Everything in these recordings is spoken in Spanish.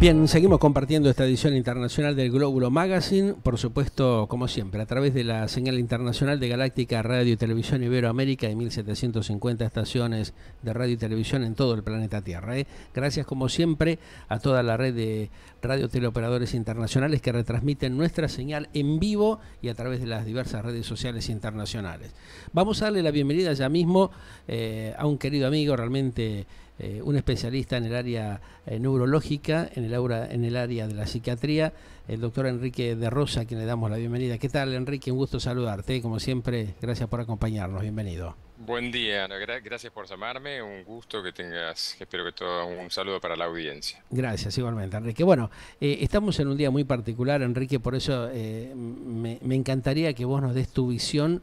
Bien, seguimos compartiendo esta edición internacional del Glóbulo Magazine, por supuesto, como siempre, a través de la señal internacional de Galáctica Radio y Televisión Iberoamérica y 1750 estaciones de radio y televisión en todo el planeta Tierra. ¿eh? Gracias, como siempre, a toda la red de radio teleoperadores internacionales que retransmiten nuestra señal en vivo y a través de las diversas redes sociales internacionales. Vamos a darle la bienvenida ya mismo eh, a un querido amigo realmente eh, un especialista en el área eh, neurológica, en el, aura, en el área de la psiquiatría, el doctor Enrique de Rosa, a quien le damos la bienvenida. ¿Qué tal, Enrique? Un gusto saludarte. Como siempre, gracias por acompañarnos. Bienvenido. Buen día, gracias por llamarme, un gusto que tengas, espero que todo, un saludo para la audiencia. Gracias, igualmente, Enrique. Bueno, eh, estamos en un día muy particular, Enrique, por eso me, encantaría que vos nos des tu visión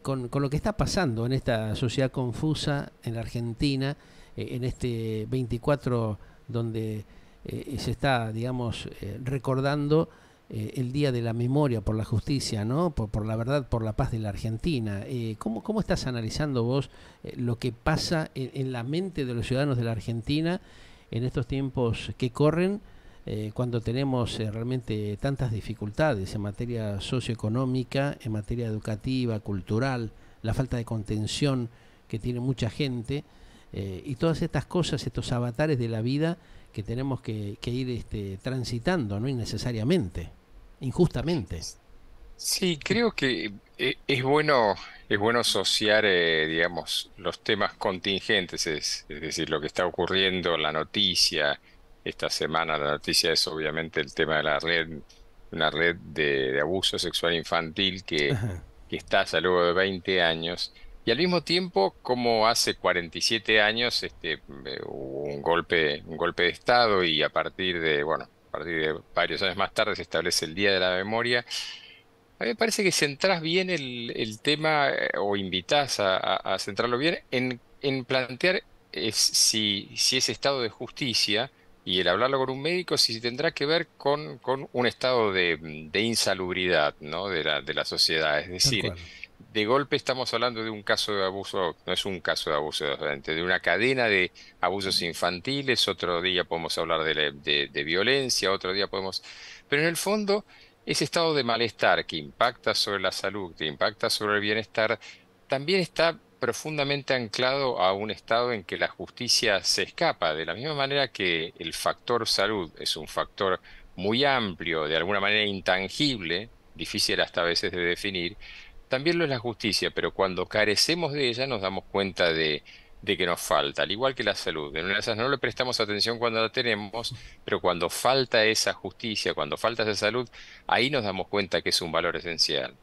con, con, lo que está pasando en esta sociedad confusa en la Argentina eh, en este 24 donde eh, se está, digamos, eh, recordando el Día de la Memoria por la Justicia, ¿no? Por, la verdad, por la paz de la Argentina. ¿cómo, estás analizando vos lo que pasa en, la mente de los ciudadanos de la Argentina en estos tiempos que corren, cuando tenemos realmente tantas dificultades en materia socioeconómica, en materia educativa, cultural, la falta de contención que tiene mucha gente? Eh, y todas estas cosas, estos avatares de la vida que tenemos que, ir este, transitando, no innecesariamente, injustamente. Sí, creo que eh, es bueno, es bueno asociar, eh, digamos, los temas contingentes, es, decir, lo que está ocurriendo, la noticia, esta semana la noticia es obviamente el tema de la red, una red de, abuso sexual infantil que, está a luego de 20 años y al mismo tiempo, como hace 47 años este, eh, hubo un golpe, un golpe de Estado y a partir de, bueno, a partir de varios años más tarde se establece el Día de la Memoria, a mí me parece que centrás bien el, el tema eh, o invitás a, centrarlo bien en, en plantear eh, si, si ese estado de justicia y el hablarlo con un médico, si tendrá que ver con, con un estado de, de insalubridad ¿no? de, la, de la sociedad. Es decir, de golpe estamos hablando de un caso de abuso, no es un caso de abuso de una cadena de abusos infantiles, otro día podemos hablar de, de, violencia, otro día podemos... Pero en el fondo, ese estado de malestar que impacta sobre la salud, que impacta sobre el bienestar, también está profundamente anclado a un estado en que la justicia se escapa, de la misma manera que el factor salud es un factor muy amplio, de alguna manera intangible, difícil hasta a veces de definir, también lo es la justicia, pero cuando carecemos de ella nos damos cuenta de, que nos falta, al igual que la salud. En no le prestamos atención cuando la tenemos, pero cuando falta esa justicia, cuando falta esa salud, ahí nos damos cuenta que es un valor esencial.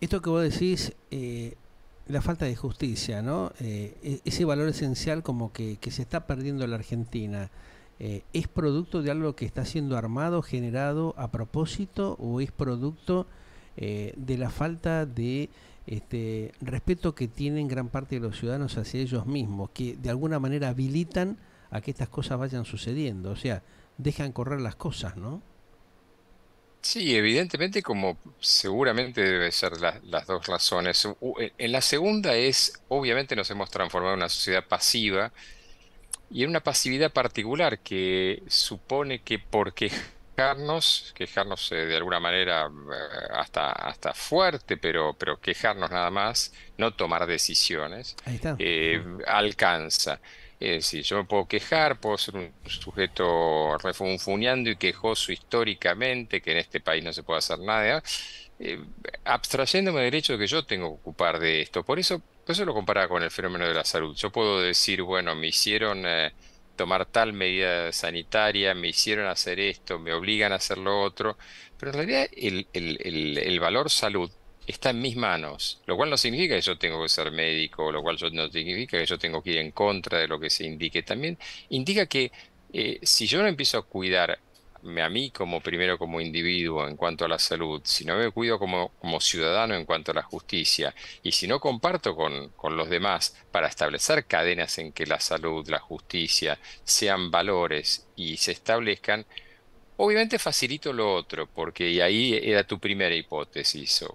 Esto que vos decís, eh, la falta de justicia, ¿no? Eh, e, ese valor esencial como que, se está perdiendo en la Argentina, eh, ¿es producto de algo que está siendo armado, generado a propósito o es producto eh, de la falta de este, respeto que tienen gran parte de los ciudadanos hacia ellos mismos, que de alguna manera habilitan a que estas cosas vayan sucediendo, o sea, dejan correr las cosas, ¿no? Sí, evidentemente, como seguramente debe ser las dos razones. En la segunda es, obviamente nos hemos transformado en una sociedad pasiva y en una pasividad particular que supone que porque quejarnos, quejarnos eh, de alguna manera eh, hasta, hasta fuerte, pero, pero quejarnos nada más, no tomar decisiones, eh, alcanza. Es decir, yo me puedo quejar, puedo ser un sujeto refunfuñando y quejoso históricamente, que en este país no se puede hacer nada, abstrayéndome del hecho de que yo tengo que ocupar de esto. Por eso, eso lo comparaba con el fenómeno de la salud. Yo puedo decir, bueno, me hicieron tomar tal medida sanitaria, me hicieron hacer esto, me obligan a hacer lo otro, pero en realidad el, valor salud está en mis manos, lo cual no significa que yo tengo que ser médico, lo cual no significa que yo tengo que ir en contra de lo que se indique, también indica que eh, si yo no empiezo a cuidar a mí como primero como individuo en cuanto a la salud, si no me cuido como, ciudadano en cuanto a la justicia, y si no comparto con, los demás para establecer cadenas en que la salud, la justicia sean valores y se establezcan, Obviamente facilito lo otro, porque ahí era tu primera hipótesis,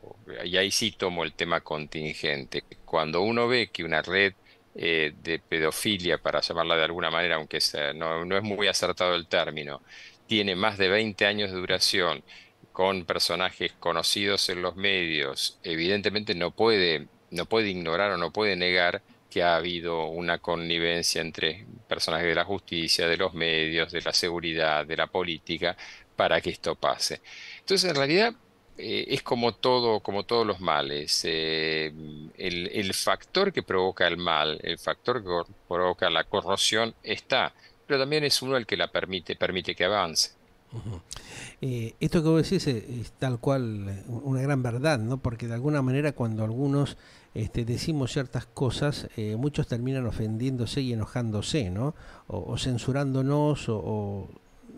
y ahí sí tomo el tema contingente. Cuando uno ve que una red eh, de pedofilia, para llamarla de alguna manera, aunque no, no, es muy acertado el término, tiene más de 20 años de duración, con personajes conocidos en los medios, evidentemente no puede, no puede ignorar o no puede negar que ha habido una connivencia entre personajes de la justicia, de los medios, de la seguridad, de la política, para que esto pase. Entonces, en realidad, eh, es como todo, como todos los males. Eh, el, factor que provoca el mal, el factor que provoca la corrosión, está pero también es uno el que la permite, permite que avance. Eh, esto que vos decís es, tal cual eh, una gran verdad, ¿no? Porque de alguna manera cuando algunos este, decimos ciertas cosas, eh, muchos terminan ofendiéndose y enojándose, ¿no? O, censurándonos o, o,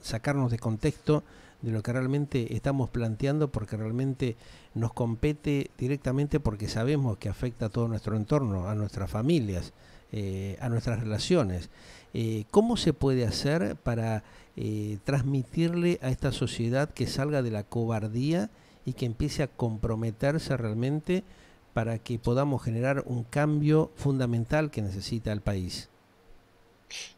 sacarnos de contexto de lo que realmente estamos planteando porque realmente nos compete directamente porque sabemos que afecta a todo nuestro entorno, a nuestras familias, a nuestras relaciones. Eh, ¿cómo se puede hacer para eh, transmitirle a esta sociedad que salga de la cobardía y que empiece a comprometerse realmente para que podamos generar un cambio fundamental que necesita el país?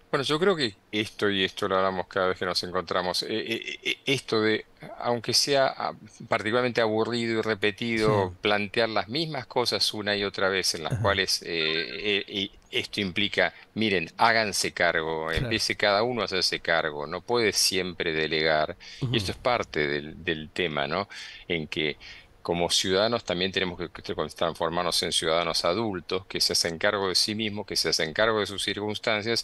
Bueno, yo creo que esto y esto lo hablamos cada vez que nos encontramos. Eh, eh, eh, esto de, aunque sea ah, particularmente aburrido y repetido, plantear las mismas cosas una y otra vez, en las cuales eh, esto implica, miren, háganse cargo, empiece cada uno a hacerse cargo, no puede siempre delegar. Y esto es parte del, del tema, ¿no? En que como ciudadanos también tenemos que transformarnos en ciudadanos adultos que se hacen cargo de sí mismos, que se hacen cargo de sus circunstancias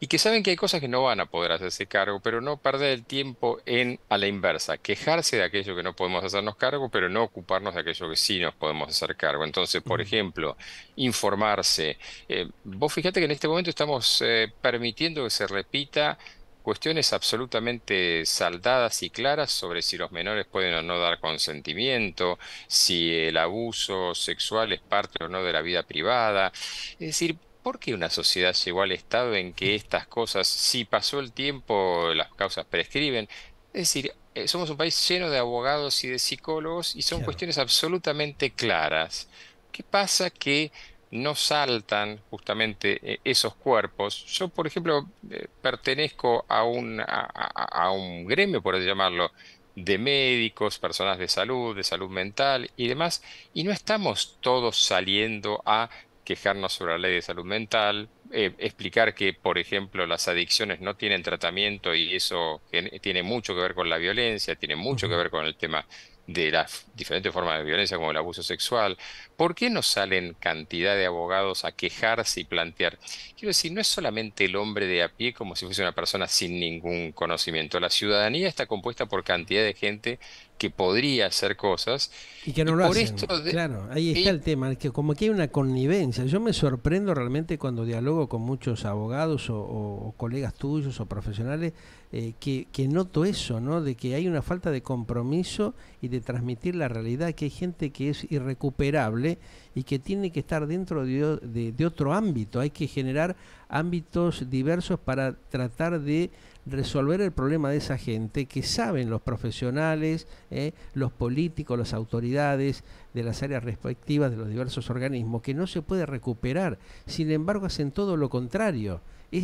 y que saben que hay cosas que no van a poder hacerse cargo, pero no perder el tiempo en a la inversa, quejarse de aquello que no podemos hacernos cargo, pero no ocuparnos de aquello que sí nos podemos hacer cargo. Entonces, por ejemplo, informarse. Eh, vos fíjate que en este momento estamos eh, permitiendo que se repita cuestiones absolutamente saldadas y claras sobre si los menores pueden o no dar consentimiento, si el abuso sexual es parte o no de la vida privada. Es decir, ¿por qué una sociedad llegó al estado en que estas cosas, si pasó el tiempo, las causas prescriben? Es decir, eh, somos un país lleno de abogados y de psicólogos y son cuestiones absolutamente claras. ¿Qué pasa que no saltan justamente eh, esos cuerpos? Yo, por ejemplo, eh, pertenezco a un, a un gremio, por llamarlo, de médicos, personas de salud, de salud mental y demás, y no estamos todos saliendo a quejarnos sobre la ley de salud mental, eh, explicar que, por ejemplo, las adicciones no tienen tratamiento y eso tiene mucho que ver con la violencia, tiene mucho que ver con el tema de las diferentes formas de violencia como el abuso sexual, ¿por qué no salen cantidad de abogados a quejarse y plantear? Quiero decir, no es solamente el hombre de a pie como si fuese una persona sin ningún conocimiento. La ciudadanía está compuesta por cantidad de gente que podría hacer cosas. Y que no lo hacen. Claro, ahí está el tema, que como que hay una connivencia. Yo me sorprendo realmente cuando dialogo con muchos abogados o colegas tuyos o profesionales eh, que, noto eso, ¿no? De que hay una falta de compromiso y de transmitir la realidad, que hay gente que es irrecuperable y que tiene que estar dentro de, otro ámbito. Hay que generar ámbitos diversos para tratar de resolver el problema de esa gente que saben los profesionales, eh, los políticos, las autoridades de las áreas respectivas de los diversos organismos, que no se puede recuperar. Sin embargo, hacen todo lo contrario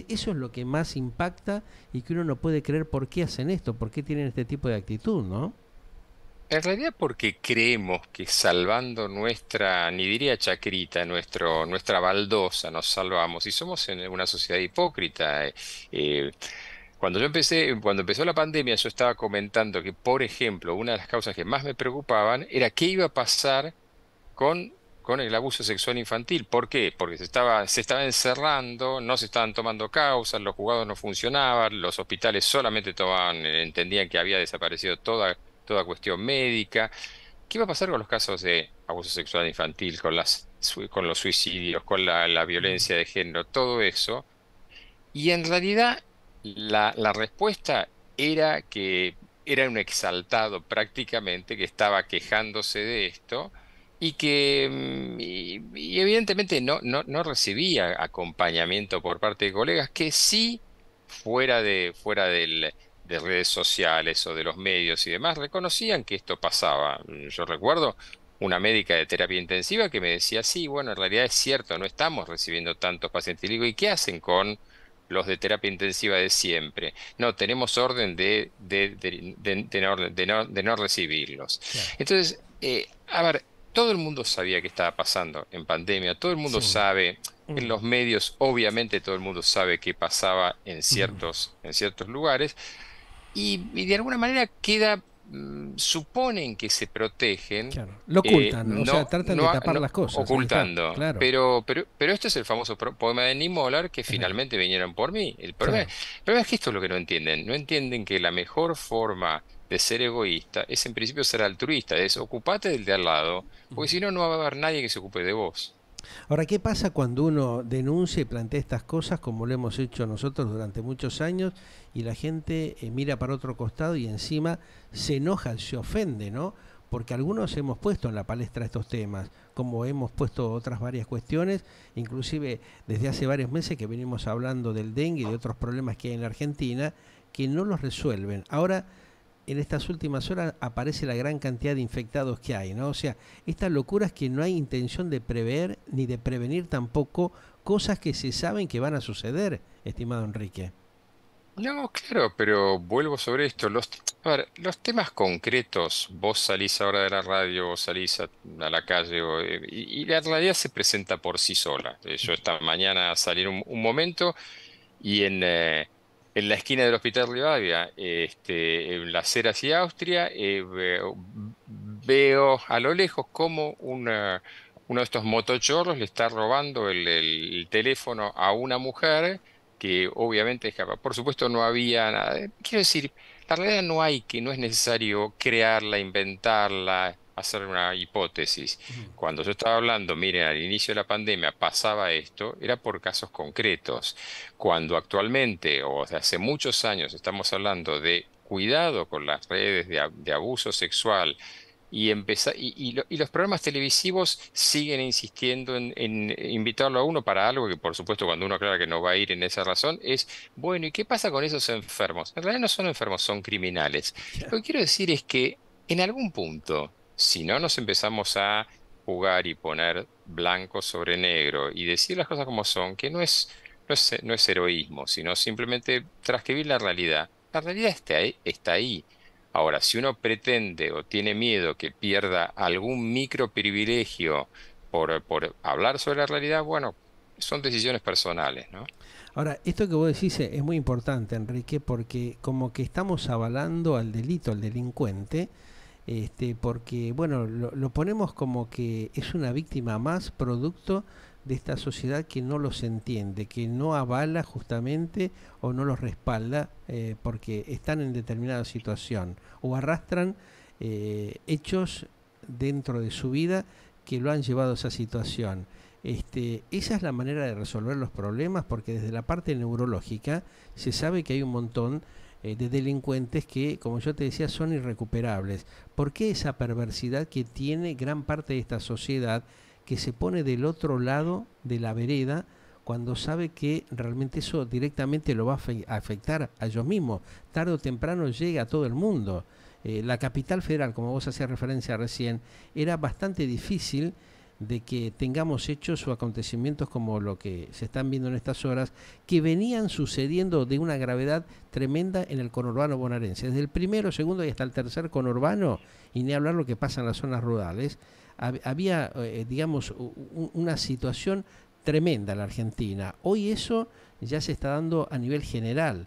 eso es lo que más impacta y que uno no puede creer por qué hacen esto, por qué tienen este tipo de actitud, ¿no? En realidad porque creemos que salvando nuestra, ni diría chacrita, nuestro, nuestra baldosa, nos salvamos y somos en una sociedad hipócrita. Eh, cuando yo empecé, cuando empezó la pandemia, yo estaba comentando que, por ejemplo, una de las causas que más me preocupaban era qué iba a pasar con con el abuso sexual infantil. ¿Por qué? Porque se estaba, se encerrando, no se estaban tomando causas, los juzgados no funcionaban, los hospitales solamente tomaban, eh, entendían que había desaparecido toda, cuestión médica. ¿Qué va a pasar con los casos de abuso sexual infantil, con, los suicidios, con la, violencia de género, todo eso? Y en realidad la, la respuesta era que era un exaltado prácticamente que estaba quejándose de esto y que mm, evidentemente no, no, no, recibía acompañamiento por parte de colegas que sí fuera de fuera del, de redes sociales o de los medios y demás reconocían que esto pasaba. Yo recuerdo una médica de terapia intensiva que me decía, sí, bueno, en realidad es cierto, no estamos recibiendo tantos pacientes. Y digo, ¿y qué hacen con los de terapia intensiva de siempre. No, tenemos orden de, de, de, de no, no, recibirlos. Entonces, eh, a ver, todo el mundo sabía que estaba pasando en pandemia, todo el mundo sabe, mm. en los medios obviamente todo el mundo sabe qué pasaba en mm. ciertos, en ciertos lugares, y, de alguna manera queda mm, suponen que se protegen lo eh, ocultan o sea tratan de tapar las cosas ocultando pero pero pero este es el famoso poema de Nimolar que finalmente vinieron por mí el es que esto es lo que no entienden no entienden que la mejor forma de ser egoísta es en principio ser altruista, es ocupate del de al lado, porque si no, no va a haber nadie que se ocupe de vos. Ahora, ¿qué pasa cuando uno denuncia y plantea estas cosas como lo hemos hecho nosotros durante muchos años y la gente eh, mira para otro costado y encima se enoja, se ofende, ¿no? Porque algunos hemos puesto en la palestra estos temas, como hemos puesto otras varias cuestiones, inclusive desde hace varios meses que venimos hablando del dengue y de otros problemas que hay en la Argentina que no los resuelven. Ahora en estas últimas horas aparece la gran cantidad de infectados que hay, ¿no? O sea, estas locuras que no hay intención de prever ni de prevenir tampoco cosas que se saben que van a suceder, estimado Enrique. No, claro, pero vuelvo sobre esto. Los, los temas concretos, vos salís ahora de la radio, vos salís a, la calle, eh, y, la realidad se presenta por sí sola. Eh, yo esta mañana salí un, un momento y en... Eh, en la esquina del Hospital Rivadavia, este, en la acera hacia Austria, eh, veo, a lo lejos como uno de estos motochorros le está robando el, teléfono a una mujer que obviamente Por supuesto no había nada. Quiero decir, la realidad no hay que, no es necesario crearla, inventarla, hacer una hipótesis. Cuando yo estaba hablando, miren, al inicio de la pandemia pasaba esto, era por casos concretos. Cuando actualmente o desde hace muchos años estamos hablando de cuidado con las redes de, abuso sexual, y, y, los programas televisivos siguen insistiendo en, invitarlo a uno para algo que por supuesto cuando uno aclara que no va a ir en esa razón es, bueno, ¿y qué pasa con esos enfermos? En realidad no son enfermos, son criminales. Lo que quiero decir es que en algún punto si no nos empezamos a jugar y poner blanco sobre negro y decir las cosas como son, que no es, no es, no es heroísmo, sino simplemente transcribir la realidad. La realidad está ahí, está ahí. Ahora, si uno pretende o tiene miedo que pierda algún micro privilegio por, por hablar sobre la realidad, bueno, son decisiones personales, ¿no? Ahora, esto que vos decís es muy importante, Enrique, porque como que estamos avalando al delito, al delincuente, este, porque bueno, lo, ponemos como que es una víctima más producto de esta sociedad que no los entiende, que no avala justamente o no los respalda eh, porque están en determinada situación o arrastran eh, hechos dentro de su vida que lo han llevado a esa situación. Este, esa es la manera de resolver los problemas porque desde la parte neurológica se sabe que hay un montón eh, de delincuentes que, como yo te decía, son irrecuperables. ¿Por qué esa perversidad que tiene gran parte de esta sociedad que se pone del otro lado de la vereda? cuando sabe que realmente eso directamente lo va a afectar a ellos mismos. Tarde o temprano llega a todo el mundo. Eh, la capital federal, como vos hacías referencia recién, era bastante difícil de que tengamos hechos o acontecimientos como lo que se están viendo en estas horas, que venían sucediendo de una gravedad tremenda en el conurbano bonaerense. Desde el primero, segundo y hasta el tercer conurbano, y ni hablar lo que pasa en las zonas rurales, había, eh, digamos, una situación tremenda en la Argentina. Hoy eso ya se está dando a nivel general.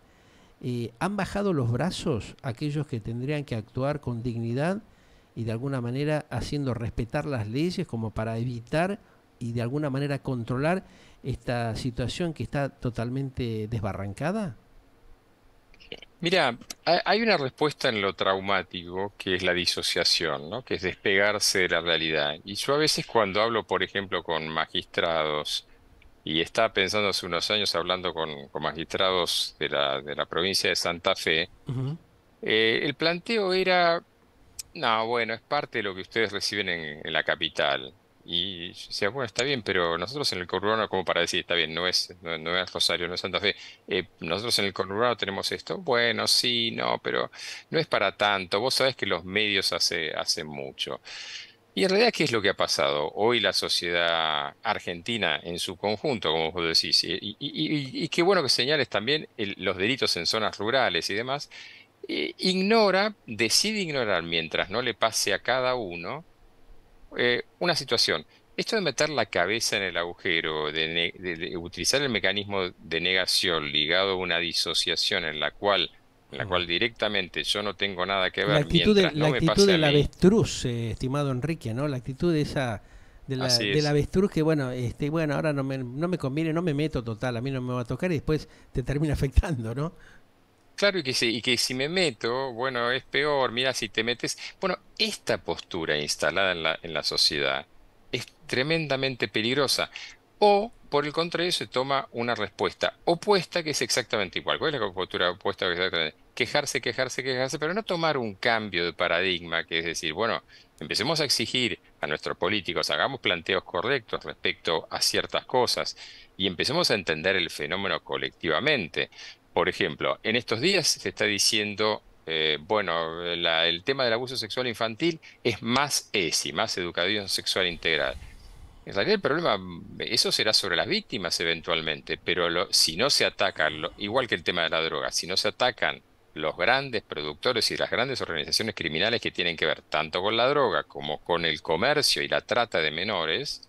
Eh, ¿Han bajado los brazos aquellos que tendrían que actuar con dignidad? y de alguna manera haciendo respetar las leyes como para evitar y de alguna manera controlar esta situación que está totalmente desbarrancada? Mira, hay una respuesta en lo traumático que es la disociación, ¿no? que es despegarse de la realidad. Y yo a veces cuando hablo, por ejemplo, con magistrados, y estaba pensando hace unos años hablando con, magistrados de la, provincia de Santa Fe, eh, el planteo era, no, bueno, es parte de lo que ustedes reciben en, la capital. Y yo decía, bueno, está bien, pero nosotros en el conurbano, como para decir, está bien, no es, no, es Rosario, no es Santa Fe, eh, nosotros en el conurbano tenemos esto, bueno, sí, no, pero no es para tanto, vos sabés que los medios hace, hacen mucho. Y en realidad, ¿qué es lo que ha pasado? Hoy la sociedad argentina en su conjunto, como vos decís, y, qué bueno que señales también los delitos en zonas rurales y demás, eh, ignora, decide ignorar mientras no le pase a cada uno eh, una situación. Esto de meter la cabeza en el agujero, de, utilizar el mecanismo de negación ligado a una disociación en la cual en la mm. cual directamente yo no tengo nada que ver. La actitud, de, la actitud avestruz, eh, estimado Enrique, ¿no? La actitud de esa de la, del avestruz que bueno, este, bueno, ahora no me, no me conviene, no me meto total, a mí no me va a tocar y después te termina afectando, ¿no? claro y que, si, que si me meto, bueno, es peor, mira, si te metes, bueno, esta postura instalada en la, en la sociedad es tremendamente peligrosa. O, por el contrario, se toma una respuesta opuesta que es exactamente igual. ¿Cuál es la postura opuesta? Quejarse, quejarse, quejarse, pero no tomar un cambio de paradigma, que es decir, bueno, empecemos a exigir a nuestros políticos, hagamos planteos correctos respecto a ciertas cosas y empecemos a entender el fenómeno colectivamente. Por ejemplo, en estos días se está diciendo, eh, bueno, el tema del abuso sexual infantil es más ESI, más educación sexual integral. En realidad el problema, eso será sobre las víctimas eventualmente, pero si no se atacan, igual que el tema de la droga, si no se atacan los grandes productores y las grandes organizaciones criminales que tienen que ver tanto con la droga como con el comercio y la trata de menores,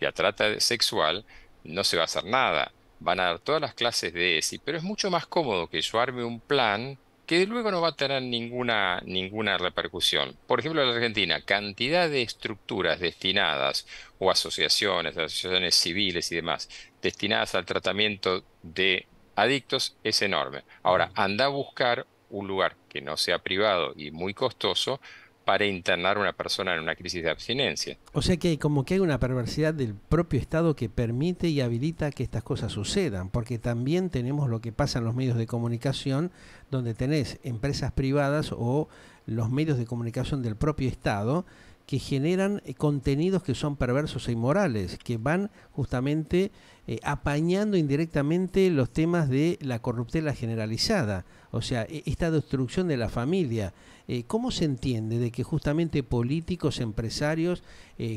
la trata sexual, no se va a hacer nada van a dar todas las clases de ESI, pero es mucho más cómodo que yo arme un plan que luego no va a tener ninguna, ninguna repercusión. Por ejemplo, en la Argentina, cantidad de estructuras destinadas o asociaciones, asociaciones civiles y demás, destinadas al tratamiento de adictos es enorme. Ahora, anda a buscar un lugar que no sea privado y muy costoso para internar a una persona en una crisis de abstinencia. O sea que hay como que hay una perversidad del propio Estado que permite y habilita que estas cosas sucedan, porque también tenemos lo que pasa en los medios de comunicación, donde tenés empresas privadas o los medios de comunicación del propio Estado que generan eh, contenidos que son perversos e inmorales, que van justamente eh, apañando indirectamente los temas de la corruptela generalizada, o sea, e, esta destrucción de la familia. Eh, ¿Cómo se entiende de que justamente políticos, empresarios,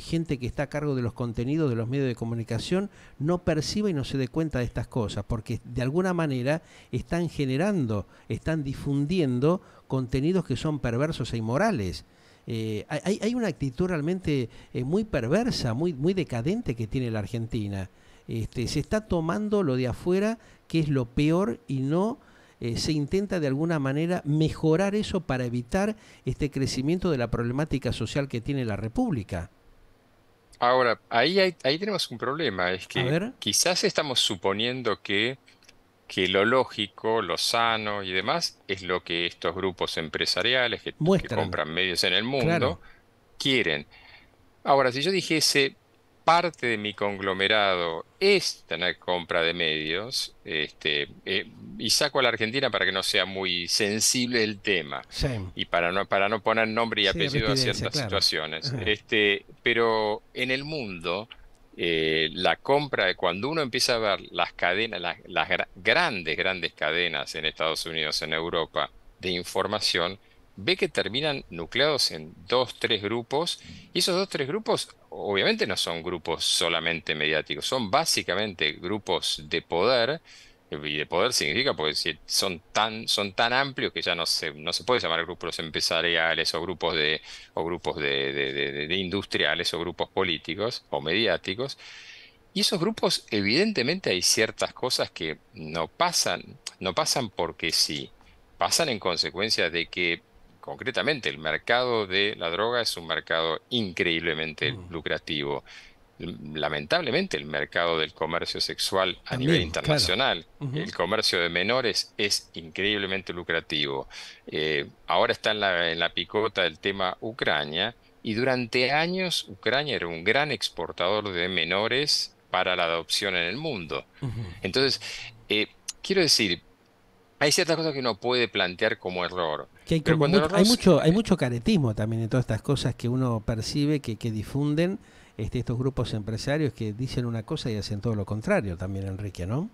gente que está a cargo de los contenidos de los medios de comunicación, no perciba y no se dé cuenta de estas cosas? Porque de alguna manera están generando, están difundiendo contenidos que son perversos e inmorales. Eh, hay, una actitud realmente eh, muy perversa, muy, muy decadente que tiene la Argentina. Este, se está tomando lo de afuera, que es lo peor, y no eh, se intenta de alguna manera mejorar eso para evitar este crecimiento de la problemática social que tiene la República. Ahora, ahí, ahí tenemos un problema, es que quizás estamos suponiendo que que lo lógico, lo sano y demás es lo que estos grupos empresariales que, compran medios en el mundo quieren. Ahora, si yo dijese parte de mi conglomerado es tener compra de medios, este, eh, y saco a la Argentina para que no sea muy sensible el tema y para no, para no poner nombre y apellido a ciertas situaciones. Este, pero en el mundo eh, la compra de cuando uno empieza a ver las cadenas, las, grandes, grandes cadenas en Estados Unidos, en Europa, de información, ve que terminan nucleados en dos, tres grupos, y esos dos, tres grupos obviamente no son grupos solamente mediáticos, son básicamente grupos de poder y de poder significa, porque son tan, son tan amplios que ya no se, no se puede llamar grupos empresariales o grupos de, o grupos de industriales o grupos políticos o mediáticos. Y esos grupos, evidentemente, hay ciertas cosas que no pasan, no pasan porque sí, pasan en consecuencia de que, concretamente, el mercado de la droga es un mercado increíblemente mm. lucrativo lamentablemente el mercado del comercio sexual a nivel internacional. El comercio de menores es increíblemente lucrativo. Eh, ahora está en la, picota el tema Ucrania y durante años Ucrania era un gran exportador de menores para la adopción en el mundo. Entonces, eh, quiero decir, hay ciertas cosas que uno puede plantear como error. hay, mucho, caretismo también en todas estas cosas que uno percibe, que difunden este, estos grupos empresarios que dicen una cosa y hacen todo lo contrario también, Enrique, ¿no?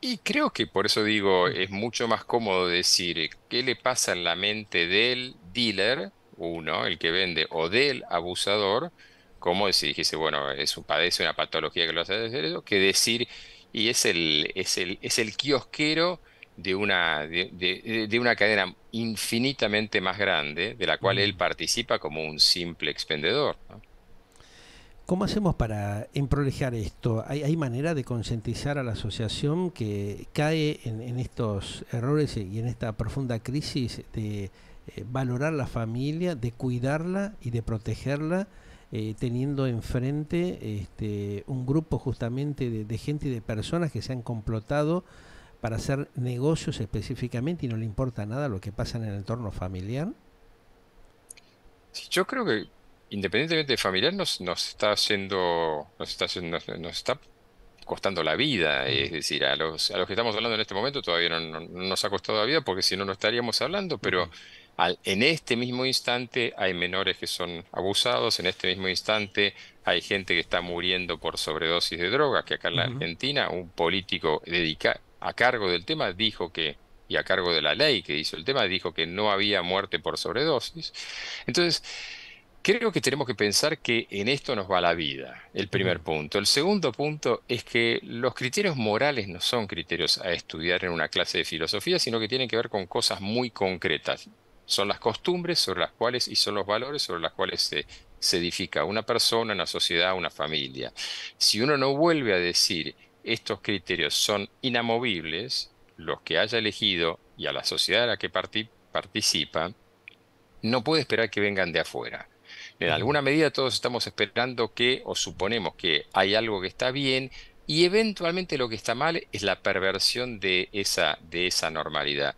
Y creo que por eso digo, es mucho más cómodo decir eh, qué le pasa en la mente del dealer, uno, el que vende, o del abusador, como si dijese, bueno, es un, padece una patología que lo hace hacer eso, que decir, y es el, es el, es el kiosquero de una, de, de una cadena infinitamente más grande, de la cual mm. él participa como un simple expendedor. ¿no? ¿Cómo hacemos para emprolejar esto? ¿Hay, ¿Hay, manera de concientizar a la asociación que cae en, estos errores y en esta profunda crisis de eh, valorar la familia, de cuidarla y de protegerla? Eh, teniendo enfrente este, un grupo justamente de, gente y de personas que se han complotado para hacer negocios específicamente y no le importa nada lo que pasa en el entorno familiar? yo creo que independientemente de familiar, nos, nos está haciendo, nos está, nos está costando la vida. Es decir, a los, a los que estamos hablando en este momento todavía no, nos ha costado la vida porque si no, no estaríamos hablando, pero en este mismo instante hay menores que son abusados, en este mismo instante hay gente que está muriendo por sobredosis de drogas, que acá en la Argentina un político dedica, a cargo del tema dijo que y a cargo de la ley que hizo el tema, dijo que no había muerte por sobredosis. Entonces, creo que tenemos que pensar que en esto nos va la vida, el primer punto. El segundo punto es que los criterios morales no son criterios a estudiar en una clase de filosofía, sino que tienen que ver con cosas muy concretas. Son las costumbres sobre las cuales y son los valores sobre los cuales se, se edifica una persona, una sociedad, una familia. Si uno no vuelve a decir estos criterios son inamovibles, los que haya elegido y a la sociedad a la que participa, no puede esperar que vengan de afuera. En alguna medida todos estamos esperando que o suponemos que hay algo que está bien y eventualmente lo que está mal es la perversión de esa, de esa normalidad.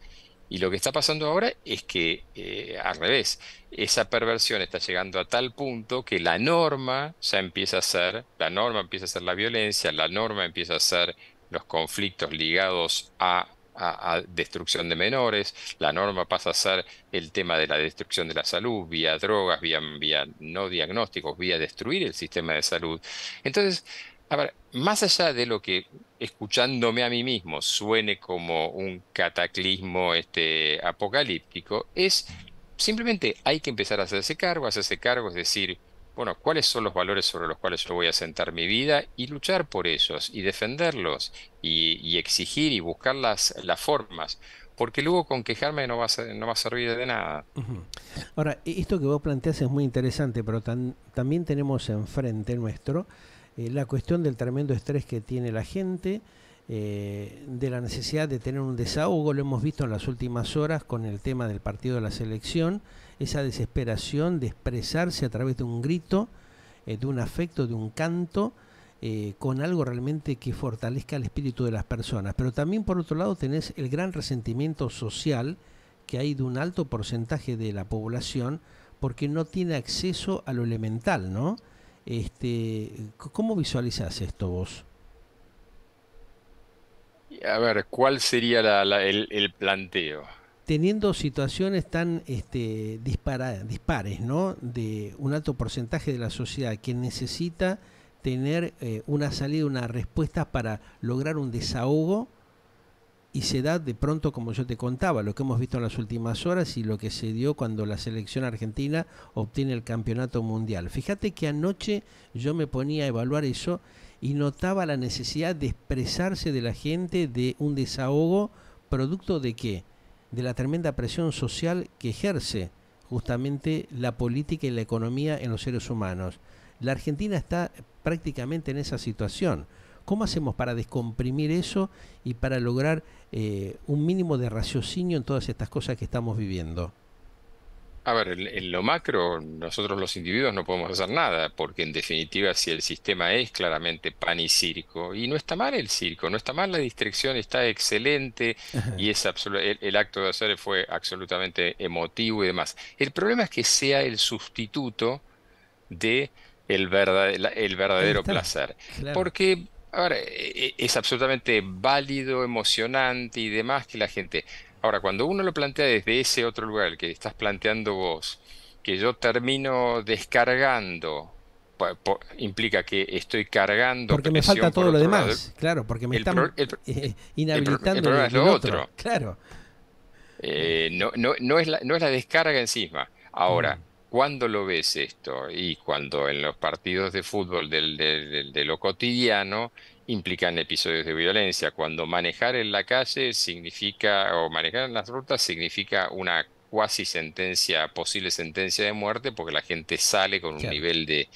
Y lo que está pasando ahora es que eh, al revés, esa perversión está llegando a tal punto que la norma ya empieza a ser, la norma empieza a ser la violencia, la norma empieza a ser los conflictos ligados a a, destrucción de menores, la norma pasa a ser el tema de la destrucción de la salud, vía drogas, vía, vía no diagnósticos, vía destruir el sistema de salud. Entonces, a ver, más allá de lo que escuchándome a mí mismo suene como un cataclismo este, apocalíptico, es simplemente hay que empezar a hacerse cargo, hacerse cargo, es decir, bueno, cuáles son los valores sobre los cuales yo voy a sentar mi vida y luchar por ellos y defenderlos y, exigir y buscar las, formas porque luego con quejarme no va a, no va a servir de nada. Ahora, e-, esto que vos planteas es muy interesante, pero también tenemos enfrente nuestro eh, la cuestión del tremendo estrés que tiene la gente, eh, de la necesidad de tener un desahogo, lo hemos visto en las últimas horas con el tema del partido de la selección, esa desesperación de expresarse a través de un grito, eh, de un afecto, de un canto, eh, con algo realmente que fortalezca el espíritu de las personas. Pero también por otro lado tenés el gran resentimiento social que hay de un alto porcentaje de la población porque no tiene acceso a lo elemental, ¿no? Este, ¿Cómo visualizás esto vos? A ver, ¿cuál sería el planteo? teniendo situaciones tan este, dispares, ¿no? De un alto porcentaje de la sociedad que necesita tener eh, una salida, una respuesta para lograr un desahogo y se da de pronto, como yo te contaba, lo que hemos visto en las últimas horas y lo que se dio cuando la selección argentina obtiene el campeonato mundial. Fíjate que anoche yo me ponía a evaluar eso y notaba la necesidad de expresarse de la gente, de un desahogo, producto de qué? de la tremenda presión social que ejerce justamente la política y la economía en los seres humanos. La Argentina está prácticamente en esa situación. ¿Cómo hacemos para descomprimir eso y para lograr eh, un mínimo de raciocinio en todas estas cosas que estamos viviendo? A ver, en lo macro, nosotros los individuos no podemos hacer nada, porque en definitiva, si el sistema es claramente pan y circo, y no está mal el circo, no está mal la distracción, está excelente, y es el, acto de hacer fue absolutamente emotivo y demás. El problema es que sea el sustituto de el, el verdadero placer. Porque, a e, e, es absolutamente válido, emocionante y demás que la gente Ahora, cuando uno lo plantea desde ese otro lugar, que estás planteando vos, que yo termino descargando, implica que estoy cargando. Porque me falta todo lo demás, claro, porque me están eh, inhabilitando. El, problema es lo otro. Claro. Eh, no, es la, no es la descarga encima. Ahora, mm. ¿cuándo lo ves esto? Y cuando en los partidos de fútbol de lo cotidiano implican episodios de violencia, cuando manejar en la calle significa, o manejar en las rutas significa una cuasi sentencia, posible sentencia de muerte, porque la gente sale con un nivel de,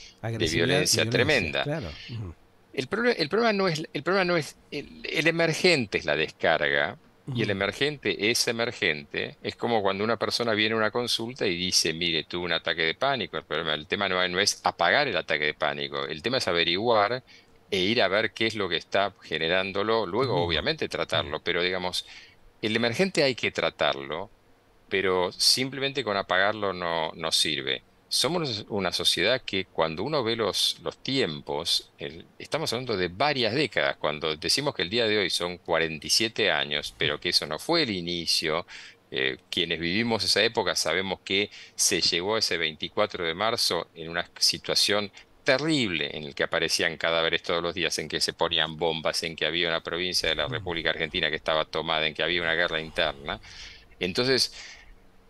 violencia, tremenda. el, problema, el, problema no es, el problema no es, el, emergente es la descarga, y el emergente es emergente. Es como cuando una persona viene a una consulta y dice, mire, tuve un ataque de pánico. El, problema, el tema no es apagar el ataque de pánico, el tema es averiguar e ir a ver qué es lo que está generándolo, luego obviamente tratarlo, pero digamos, el emergente hay que tratarlo, pero simplemente con apagarlo no, no sirve. Somos una sociedad que cuando uno ve los, los tiempos, estamos hablando de varias décadas, cuando decimos que el día de hoy son 47 años, pero que eso no fue el inicio, eh, quienes vivimos esa época sabemos que se llegó ese 24 de marzo en una situación terrible en el que aparecían cadáveres todos los días, en que se ponían bombas, en que había una provincia de la mm. República Argentina que estaba tomada, en que había una guerra interna. Entonces,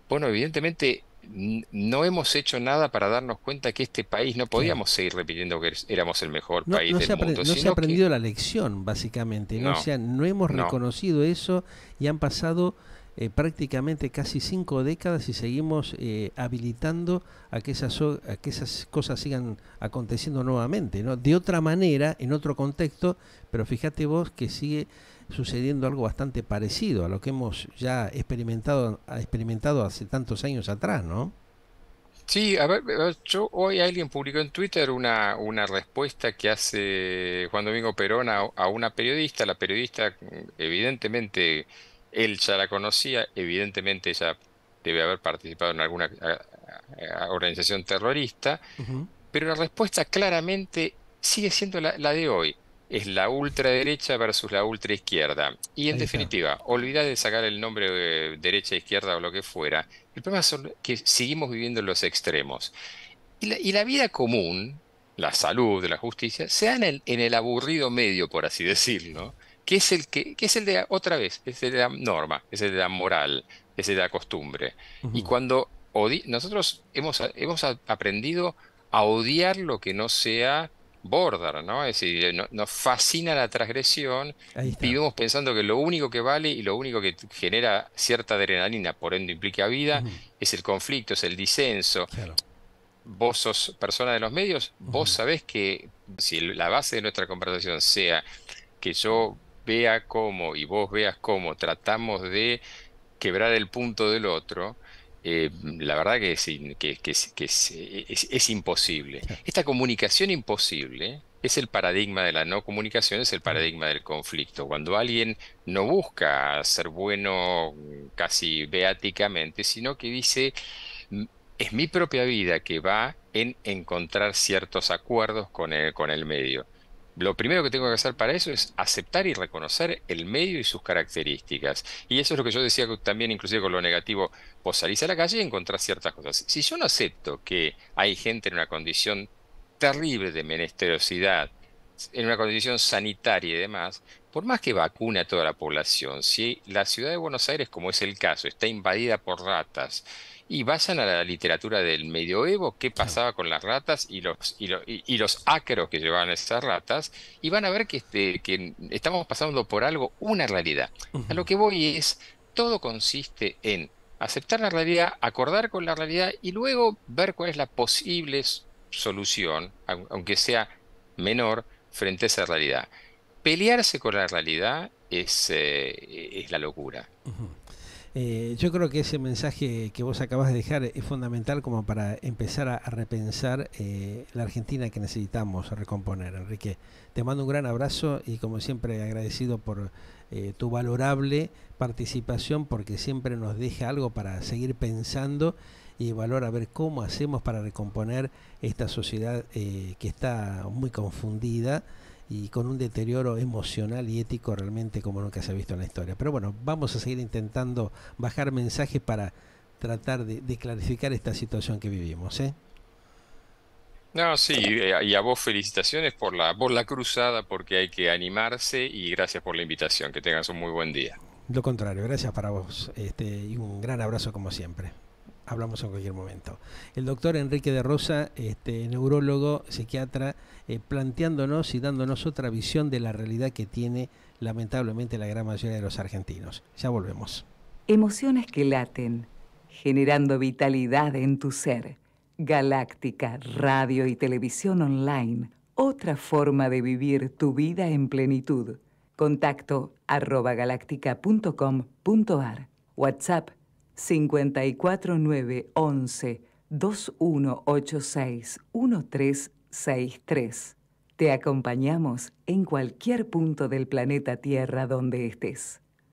bueno, evidentemente no hemos hecho nada para darnos cuenta que este país no podíamos seguir repitiendo que éramos el mejor país no del se mundo. No se ha aprendido la lección, básicamente. ¿no? O sea, no hemos reconocido eso y han pasado eh, prácticamente casi cinco décadas y seguimos eh, habilitando a que, esas, a que esas cosas sigan aconteciendo nuevamente, ¿no? De otra manera, en otro contexto, pero fíjate vos que sigue sucediendo algo bastante parecido a lo que hemos ya experimentado, experimentado hace tantos años atrás, ¿no? Sí, a ver, yo hoy alguien publicó en Twitter una, una respuesta que hace Juan Domingo Perón a una periodista. La periodista, mm, evidentemente, él ya la conocía, evidentemente ella debe haber participado en alguna organización terrorista, pero la respuesta claramente sigue siendo la, de hoy. Es la ultraderecha versus la ultraizquierda. Y en definitiva, olvidad de sacar el nombre de derecha, izquierda o lo que fuera. El problema es que seguimos viviendo en los extremos. Y la, vida común, la salud, la justicia, se dan en, el aburrido medio, por así decirlo, ¿Qué es el que, es el de otra vez, es el de la norma, es el de la moral, es el de la costumbre. Y cuando nosotros hemos, hemos aprendido a odiar lo que no sea border, ¿no? Es decir, eh, nos fascina la transgresión, vivimos pensando que lo único que vale y lo único que genera cierta adrenalina, por ende implica vida, es el conflicto, es el disenso. Vos sos persona de los medios, vos sabés que si la base de nuestra conversación sea que yo vea cómo y vos veas cómo tratamos de quebrar el punto del otro, eh, la verdad que, es, que, imposible. Esta comunicación imposible es el paradigma de la no comunicación, es el paradigma del conflicto. Cuando alguien no busca ser bueno casi beáticamente, sino que dice, es mi propia vida que va en encontrar ciertos acuerdos con con el medio. Lo primero que tengo que hacer para eso es aceptar y reconocer el medio y sus características. Y eso es lo que yo decía también, inclusive con lo negativo. Vos a la calle y encontrás ciertas cosas. Si yo no acepto que hay gente en una condición terrible de menesterosidad, en una condición sanitaria y demás, por más que vacune a toda la población, si la ciudad de Buenos Aires, como es el caso, está invadida por ratas, y vayan a la literatura del medioevo, qué pasaba con las ratas y los, y, los ácaros que llevaban esas ratas, y van a ver que, este, que estamos pasando por algo, una realidad. A lo que voy es, todo consiste en aceptar la realidad, acordar con la realidad y luego ver cuál es la posible solución, aunque sea menor, frente a esa realidad. Pelearse con la realidad es, eh, es la locura. Eh, yo creo que ese mensaje que vos acabas de dejar es fundamental como para empezar a, repensar eh, la Argentina que necesitamos recomponer. Enrique, te mando un gran abrazo y como siempre agradecido por eh, tu valorable participación porque siempre nos deja algo para seguir pensando y valor a ver cómo hacemos para recomponer esta sociedad que está muy confundida y con un deterioro emocional y ético realmente como nunca se ha visto en la historia. Pero bueno, vamos a seguir intentando bajar mensajes para tratar de, clarificar esta situación que vivimos. ¿eh? No, sí, y a vos felicitaciones por la, por la cruzada, porque hay que animarse y gracias por la invitación. Que tengas un muy buen día. Lo contrario, gracias para vos este, y un gran abrazo como siempre hablamos en cualquier momento. El doctor Enrique de Rosa, este, neurólogo, psiquiatra, eh, planteándonos y dándonos otra visión de la realidad que tiene lamentablemente la gran mayoría de los argentinos. Ya volvemos. Emociones que laten, generando vitalidad en tu ser. Galáctica, radio y televisión online. Otra forma de vivir tu vida en plenitud. Contacto arroba galáctica.com.ar. WhatsApp 549 11 2186 1363. Te acompañamos en cualquier punto del planeta Tierra donde estés.